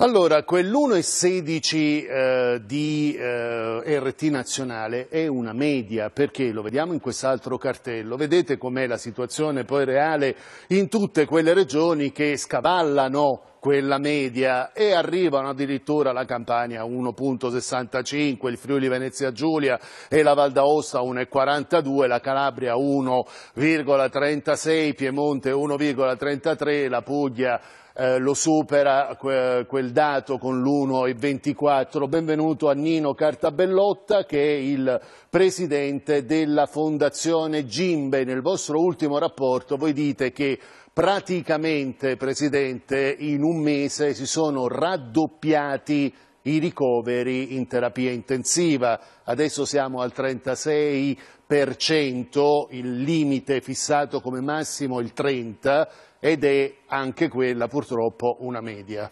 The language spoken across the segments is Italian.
Allora, quell'1,16 eh, di eh, RT nazionale è una media, perché lo vediamo in quest'altro cartello, vedete com'è la situazione poi reale in tutte quelle regioni che scavallano quella media e arrivano addirittura la Campania 1.65, il Friuli Venezia Giulia e la Val d'Aosta 1.42, la Calabria 1,36, Piemonte 1,33, la Puglia eh, lo supera quel dato con l'1,24. Benvenuto a Nino Cartabellotta che è il presidente della fondazione Gimbe. Nel vostro ultimo rapporto voi dite che praticamente, Presidente, in un mese si sono raddoppiati i ricoveri in terapia intensiva. Adesso siamo al 36%, il limite fissato come massimo è il 30% ed è anche quella purtroppo una media.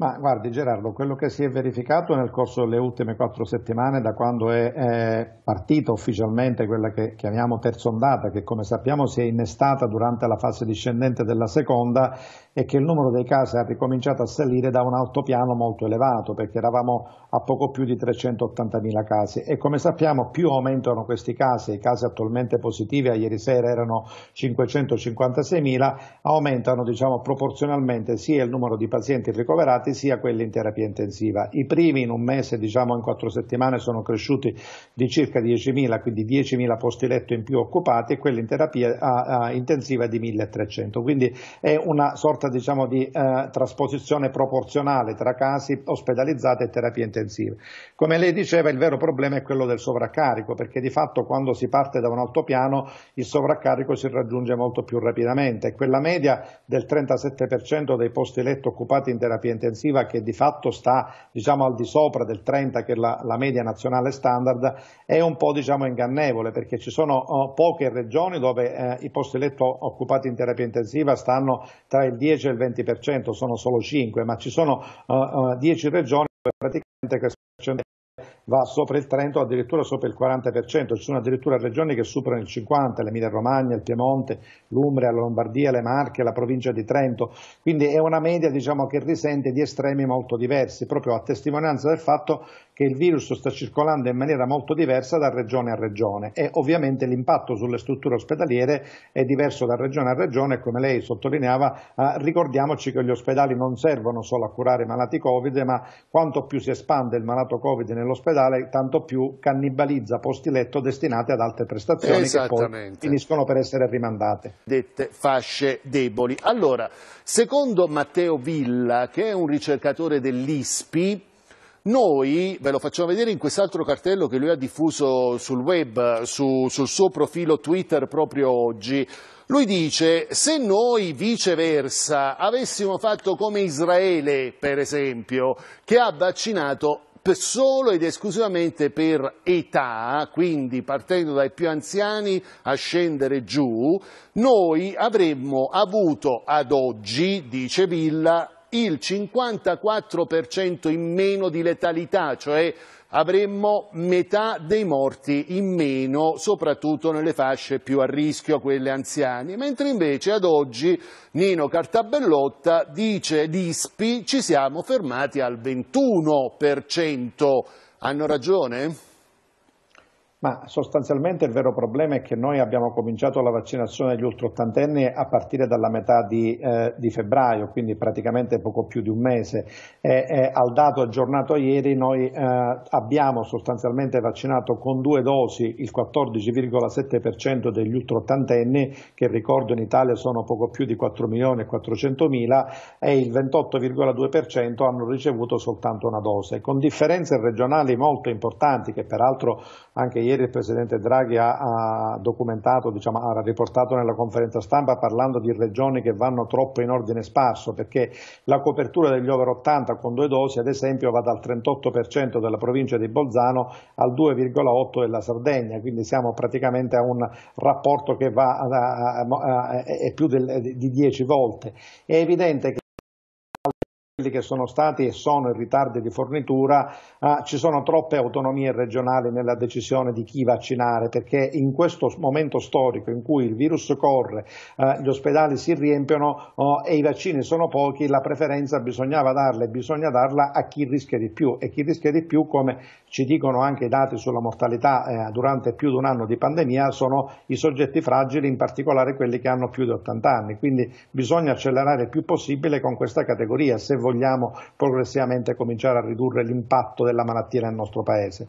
Ma guardi Gerardo, quello che si è verificato nel corso delle ultime quattro settimane, da quando è, è partita ufficialmente quella che chiamiamo terza ondata, che come sappiamo si è innestata durante la fase discendente della seconda, è che il numero dei casi ha ricominciato a salire da un altopiano molto elevato, perché eravamo a poco più di 380.000 casi e come sappiamo più aumentano questi casi, i casi attualmente positivi a ieri sera erano 556.000, aumentano diciamo, proporzionalmente sia il numero di pazienti ricoverati trattati sia quelli in terapia intensiva. I primi in un mese, diciamo in quattro settimane, sono cresciuti di circa 10.000, quindi 10.000 posti letto in più occupati e quelli in terapia a, a, intensiva di 1.300. Quindi è una sorta diciamo, di eh, trasposizione proporzionale tra casi ospedalizzati e terapie intensive. Come lei diceva, il vero problema è quello del sovraccarico, perché di fatto quando si parte da un altopiano il sovraccarico si raggiunge molto più rapidamente. Quella media del 37% dei posti letto occupati in terapia intensiva difensiva che di fatto sta diciamo, al di sopra del 30 che è la, la media nazionale standard è un po' diciamo, ingannevole perché ci sono oh, poche regioni dove eh, i posti letto occupati in terapia intensiva stanno tra il 10 e il 20%, sono solo 5, ma ci sono eh, 10 regioni dove praticamente questo percentuale va sopra il 30 o addirittura sopra il 40%, ci sono addirittura regioni che superano il 50%, l'Emilia Romagna, il Piemonte, l'Umbria, la Lombardia, le Marche, la provincia di Trento, quindi è una media diciamo, che risente di estremi molto diversi, proprio a testimonianza del fatto che il virus sta circolando in maniera molto diversa da regione a regione e ovviamente l'impatto sulle strutture ospedaliere è diverso da regione a regione e come lei sottolineava eh, ricordiamoci che gli ospedali non servono solo a curare i malati Covid ma quanto più si espande il malato Covid nell'ospedale ospedale, tanto più cannibalizza posti letto destinati ad altre prestazioni che poi finiscono per essere rimandate. Dette fasce deboli. Allora, secondo Matteo Villa, che è un ricercatore dell'ISPI, noi ve lo facciamo vedere in quest'altro cartello che lui ha diffuso sul web, su, sul suo profilo Twitter proprio oggi. Lui dice, se noi viceversa avessimo fatto come Israele, per esempio, che ha vaccinato solo ed esclusivamente per età, quindi partendo dai più anziani a scendere giù, noi avremmo avuto ad oggi, dice Villa, il 54% in meno di letalità, cioè avremmo metà dei morti in meno, soprattutto nelle fasce più a rischio, quelle anziane. Mentre invece ad oggi Nino Cartabellotta dice l'ISPI ci siamo fermati al 21%. Hanno ragione? Ma sostanzialmente il vero problema è che noi abbiamo cominciato la vaccinazione degli ultraottantenni a partire dalla metà di, eh, di, febbraio, quindi praticamente poco più di un mese. E, e al dato aggiornato ieri noi eh, abbiamo sostanzialmente vaccinato con due dosi il 14,7% degli ultraottantenni, che ricordo in Italia sono poco più di 4 milioni e 400 mila, e il 28,2% hanno ricevuto soltanto una dose, con differenze regionali molto importanti che peraltro anche ieri ieri il Presidente Draghi ha, ha documentato, diciamo, ha riportato nella conferenza stampa parlando di regioni che vanno troppo in ordine sparso perché la copertura degli over 80 con due dosi ad esempio va dal 38% della provincia di Bolzano al 2,8% della Sardegna, quindi siamo praticamente a un rapporto che va a, a, a, a più del, di 10 volte. È evidente che quelli che sono stati e sono in ritardi di fornitura, eh, ci sono troppe autonomie regionali nella decisione di chi vaccinare, perché in questo momento storico in cui il virus corre, eh, gli ospedali si riempiono oh, e i vaccini sono pochi, la preferenza bisognava darla e bisogna darla a chi rischia di più e chi rischia di più, come ci dicono anche i dati sulla mortalità eh, durante più di un anno di pandemia, sono i soggetti fragili, in particolare quelli che hanno più di 80 anni. Quindi bisogna accelerare il più possibile con questa categoria. Se vogliamo vogliamo progressivamente cominciare a ridurre l'impatto della malattia nel nostro paese.